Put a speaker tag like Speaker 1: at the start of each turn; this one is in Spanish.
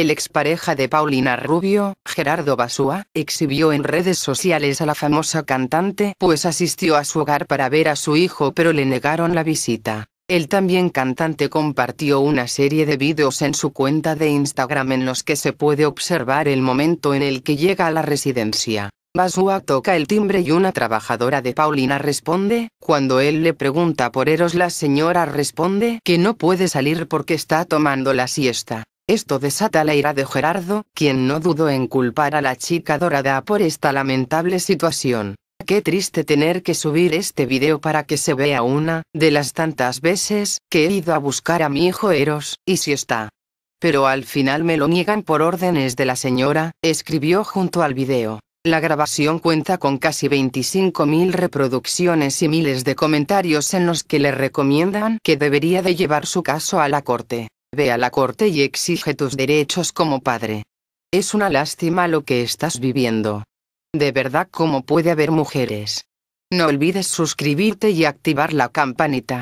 Speaker 1: el expareja de Paulina Rubio, Gerardo Basúa, exhibió en redes sociales a la famosa cantante, pues asistió a su hogar para ver a su hijo pero le negaron la visita. El también cantante compartió una serie de vídeos en su cuenta de Instagram en los que se puede observar el momento en el que llega a la residencia. Basua toca el timbre y una trabajadora de Paulina responde, cuando él le pregunta por Eros la señora responde que no puede salir porque está tomando la siesta. Esto desata la ira de Gerardo, quien no dudó en culpar a la chica dorada por esta lamentable situación. Qué triste tener que subir este video para que se vea una, de las tantas veces, que he ido a buscar a mi hijo Eros, y si está. Pero al final me lo niegan por órdenes de la señora, escribió junto al video. La grabación cuenta con casi 25.000 reproducciones y miles de comentarios en los que le recomiendan que debería de llevar su caso a la corte. Ve a la corte y exige tus derechos como padre. Es una lástima lo que estás viviendo. De verdad, ¿cómo puede haber mujeres? No olvides suscribirte y activar la campanita.